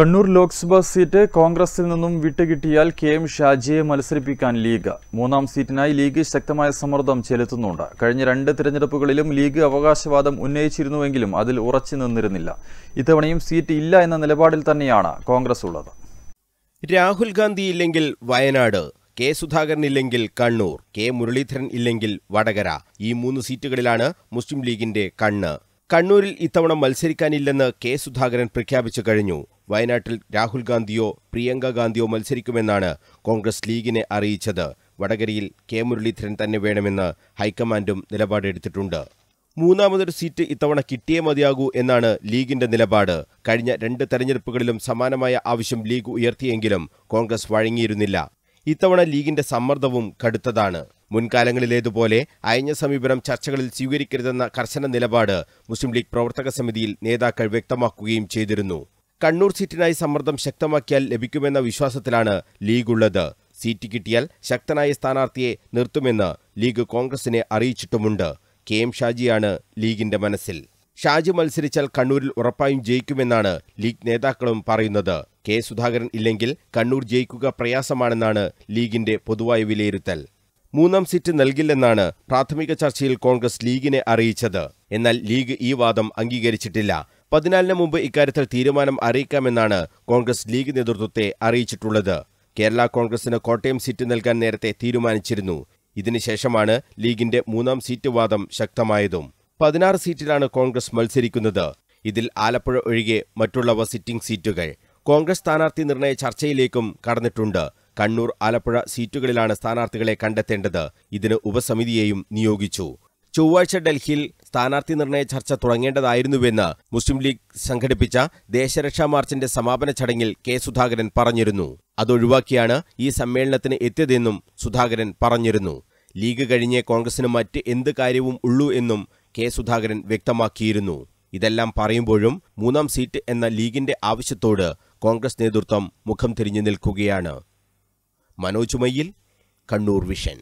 Kannur Lok Sabha seat കോൺഗ്രസിൽ നിന്നും വിട്ടുകിട്ടിയാൽ കെ എം ഷാജിയെ മത്സരിപ്പിക്കാൻ ലീഗ് മൂന്നാം സീറ്റിനായി ലീഗ് ശക്തമായ സമ്മർദ്ദം ചെലുത്തുന്നുണ്ട് കഴിഞ്ഞ രണ്ട് തിരഞ്ഞെടുപ്പുകളിലും ലീഗ് അവകാശവാദം ഉന്നയിച്ചിരുന്നുവെങ്കിലും അതിൽ ഉറച്ചു നിന്നിരുന്നില്ല ഇത്തവണയും സീറ്റ് ഇല്ല എന്ന നിലപാടിൽ തന്നെയാണ് കോൺഗ്രസ് ഉള്ളത് രാഹുൽ ഗാന്ധി ഇല്ലെങ്കിൽ വയനാട് കെ സുധാകരൻ ഇല്ലെങ്കിൽ കണ്ണൂർ കെ മുരളീധരൻ ഇല്ലെങ്കിൽ വടകര ഈ മൂന്ന് സീറ്റുകളിലാണ് മുസ്ലിം ലീഗിന്റെ കണ്ണ് കണ്ണൂരിൽ ഇത്തവണ മത്സരിക്കാനില്ലെന്ന് കെ സുധാകരൻ പ്രഖ്യാപിച്ചു കഴിഞ്ഞു വയനാട്ടിൽ രാഹുൽ ഗാന്ധിയോ പ്രിയങ്ക ഗാന്ധിയോ മത്സരിക്കുമെന്നാണ് കോൺഗ്രസ് ലീഗിനെ അറിയിച്ചത് വടകരയിൽ കെ മുരളീധരൻ തന്നെ വേണമെന്ന് ഹൈക്കമാൻഡും നിലപാടെടുത്തിട്ടുണ്ട് മൂന്നാമതൊരു സീറ്റ് ഇത്തവണ കിട്ടിയേ മതിയാകൂ എന്നാണ് ലീഗിന്റെ നിലപാട് കഴിഞ്ഞ രണ്ട് തെരഞ്ഞെടുപ്പുകളിലും സമാനമായ ആവശ്യം ലീഗ് ഉയർത്തിയെങ്കിലും കോൺഗ്രസ് വഴങ്ങിയിരുന്നില്ല ഇത്തവണ ലീഗിന്റെ സമ്മർദ്ദവും കടുത്തതാണ് മുൻകാലങ്ങളിലേതുപോലെ അയഞ്ഞ സമീപനം ചർച്ചകളിൽ സ്വീകരിക്കരുതെന്ന കർശന നിലപാട് മുസ്ലിം ലീഗ് പ്രവർത്തക സമിതിയിൽ നേതാക്കൾ വ്യക്തമാക്കുകയും ചെയ്തിരുന്നു കണ്ണൂർ സീറ്റിനായി സമ്മർദ്ദം ശക്തമാക്കിയാൽ ലഭിക്കുമെന്ന വിശ്വാസത്തിലാണ് ലീഗ് ഉള്ളത് സീറ്റ് കിട്ടിയാൽ ശക്തനായ സ്ഥാനാർത്ഥിയെ നിർത്തുമെന്ന് ലീഗ് കോൺഗ്രസിനെ അറിയിച്ചിട്ടുമുണ്ട് കെ എം ഷാജിയാണ് ലീഗിന്റെ മനസ്സിൽ ഷാജി മത്സരിച്ചാൽ കണ്ണൂരിൽ ഉറപ്പായും ജയിക്കുമെന്നാണ് ലീഗ് നേതാക്കളും പറയുന്നത് കെ സുധാകരൻ ഇല്ലെങ്കിൽ കണ്ണൂർ ജയിക്കുക പ്രയാസമാണെന്നാണ് ലീഗിന്റെ പൊതുവായ വിലയിരുത്തൽ മൂന്നാം സീറ്റ് നൽകില്ലെന്നാണ് പ്രാഥമിക ചർച്ചയിൽ കോൺഗ്രസ് ലീഗിനെ അറിയിച്ചത് എന്നാൽ ലീഗ് ഈ വാദം അംഗീകരിച്ചിട്ടില്ല പതിനാലിന് മുമ്പ് ഇക്കാര്യത്തിൽ തീരുമാനം അറിയിക്കാമെന്നാണ് കോൺഗ്രസ് ലീഗ് നേതൃത്വത്തെ അറിയിച്ചിട്ടുള്ളത് കേരള കോൺഗ്രസിന് കോട്ടയം സീറ്റ് നൽകാൻ നേരത്തെ തീരുമാനിച്ചിരുന്നു ഇതിനുശേഷമാണ് ലീഗിന്റെ മൂന്നാം സീറ്റ് വാദം ശക്തമായതും പതിനാറ് സീറ്റിലാണ് കോൺഗ്രസ് മത്സരിക്കുന്നത് ഇതിൽ ആലപ്പുഴ ഒഴികെ മറ്റുള്ളവ സിറ്റിംഗ് സീറ്റുകൾ കോൺഗ്രസ് സ്ഥാനാർത്ഥി നിർണയ ചർച്ചയിലേക്കും കടന്നിട്ടുണ്ട് കണ്ണൂർ ആലപ്പുഴ സീറ്റുകളിലാണ് സ്ഥാനാർത്ഥികളെ കണ്ടെത്തേണ്ടത് ഇതിന് ഉപസമിതിയെയും നിയോഗിച്ചു ചൊവ്വാഴ്ച ഡൽഹിയിൽ സ്ഥാനാർത്ഥി നിർണയ ചർച്ച തുടങ്ങേണ്ടതായിരുന്നുവെന്ന് മുസ്ലിം ലീഗ് സംഘടിപ്പിച്ച ദേശരക്ഷാ മാർച്ചിന്റെ സമാപന ചടങ്ങിൽ കെ സുധാകരൻ പറഞ്ഞിരുന്നു അതൊഴിവാക്കിയാണ് ഈ സമ്മേളനത്തിന് എത്തിയതെന്നും സുധാകരൻ പറഞ്ഞിരുന്നു ലീഗ് കഴിഞ്ഞേ കോൺഗ്രസിന് മറ്റ് എന്ത് കാര്യവും ഉള്ളൂ എന്നും കെ സുധാകരൻ വ്യക്തമാക്കിയിരുന്നു ഇതെല്ലാം പറയുമ്പോഴും മൂന്നാം സീറ്റ് എന്ന ലീഗിന്റെ ആവശ്യത്തോട് കോൺഗ്രസ് നേതൃത്വം മുഖം തിരിഞ്ഞു നിൽക്കുകയാണ് മനോജ് മയ്യിൽ കണ്ണൂർ വിഷൻ